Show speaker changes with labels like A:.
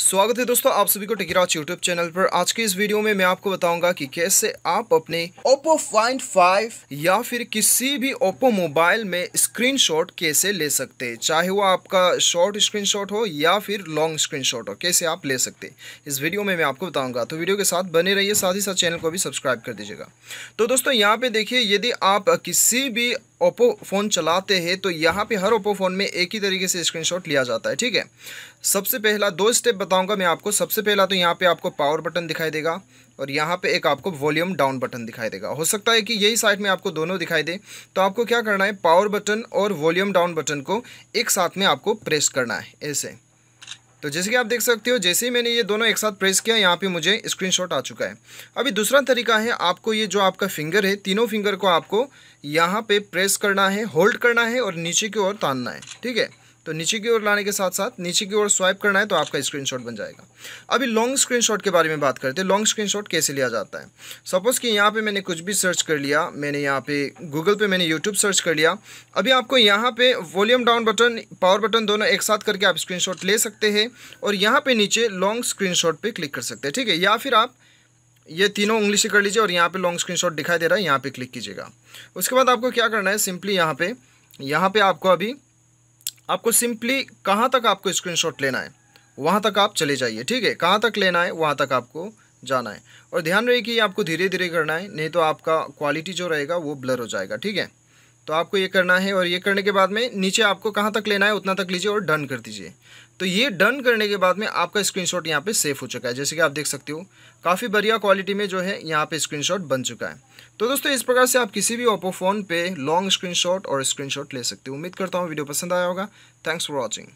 A: स्वागत है दोस्तों आप सभी को टिकराज यूट्यूब चैनल पर आज के इस वीडियो में मैं आपको बताऊंगा कि कैसे आप अपने ओप्पो फाइंड 5 या फिर किसी भी ओप्पो मोबाइल में स्क्रीनशॉट कैसे ले सकते हैं चाहे वो आपका शॉर्ट स्क्रीनशॉट हो या फिर लॉन्ग स्क्रीनशॉट हो कैसे आप ले सकते इस वीडियो में मैं आपको बताऊंगा तो वीडियो के साथ बने रहिए साथ ही साथ चैनल को भी सब्सक्राइब कर दीजिएगा तो दोस्तों यहाँ पे देखिए यदि आप किसी भी ओप्पो फ़ोन चलाते हैं तो यहाँ पे हर ओप्पो फ़ोन में एक ही तरीके से स्क्रीनशॉट लिया जाता है ठीक है सबसे पहला दो स्टेप बताऊंगा मैं आपको सबसे पहला तो यहाँ पे आपको पावर बटन दिखाई देगा और यहाँ पे एक आपको वॉल्यूम डाउन बटन दिखाई देगा हो सकता है कि यही साइड में आपको दोनों दिखाई दे तो आपको क्या करना है पावर बटन और वॉल्यूम डाउन बटन को एक साथ में आपको प्रेस करना है ऐसे तो जैसे कि आप देख सकते हो जैसे ही मैंने ये दोनों एक साथ प्रेस किया यहाँ पे मुझे स्क्रीनशॉट आ चुका है अभी दूसरा तरीका है आपको ये जो आपका फिंगर है तीनों फिंगर को आपको यहाँ पे प्रेस करना है होल्ड करना है और नीचे की ओर तानना है ठीक है तो नीचे की ओर लाने के साथ साथ नीचे की ओर स्वाइप करना है तो आपका स्क्रीनशॉट बन जाएगा अभी लॉन्ग स्क्रीनशॉट के बारे में बात करते हैं लॉन्ग स्क्रीनशॉट कैसे लिया जाता है सपोज़ कि यहाँ पे मैंने कुछ भी सर्च कर लिया मैंने यहाँ पे गूगल पे मैंने यूट्यूब सर्च कर लिया अभी आपको यहाँ पे volume down button power button दोनों एक साथ करके आप स्क्रीन ले सकते हैं और यहाँ पर नीचे लॉन्ग स्क्रीन शॉट क्लिक कर सकते हैं ठीक है या फिर आप ये तीनों उंगली से कर लीजिए और यहाँ पर लॉन्ग स्क्रीनशॉट दिखाई दे रहा है यहाँ पर क्लिक कीजिएगा उसके बाद आपको क्या करना है सिंपली यहाँ पर यहाँ पर आपको अभी आपको सिंपली कहाँ तक आपको स्क्रीनशॉट लेना है वहाँ तक आप चले जाइए ठीक है कहाँ तक लेना है वहाँ तक आपको जाना है और ध्यान रहे कि आपको धीरे धीरे करना है नहीं तो आपका क्वालिटी जो रहेगा वो ब्लर हो जाएगा ठीक है तो आपको ये करना है और ये करने के बाद में नीचे आपको कहाँ तक लेना है उतना तक लीजिए और डन कर दीजिए तो ये डन करने के बाद में आपका स्क्रीनशॉट यहाँ पे सेफ हो चुका है जैसे कि आप देख सकते हो काफ़ी बढ़िया क्वालिटी में जो है यहाँ पे स्क्रीनशॉट बन चुका है तो दोस्तों इस प्रकार से आप किसी भी ओप्पो फ़ोन पे लॉन्ग स्क्रीनशॉट और स्क्रीनशॉट ले सकते हो उम्मीद करता हूँ वीडियो पसंद आया होगा थैंक्स फॉर वॉचिंग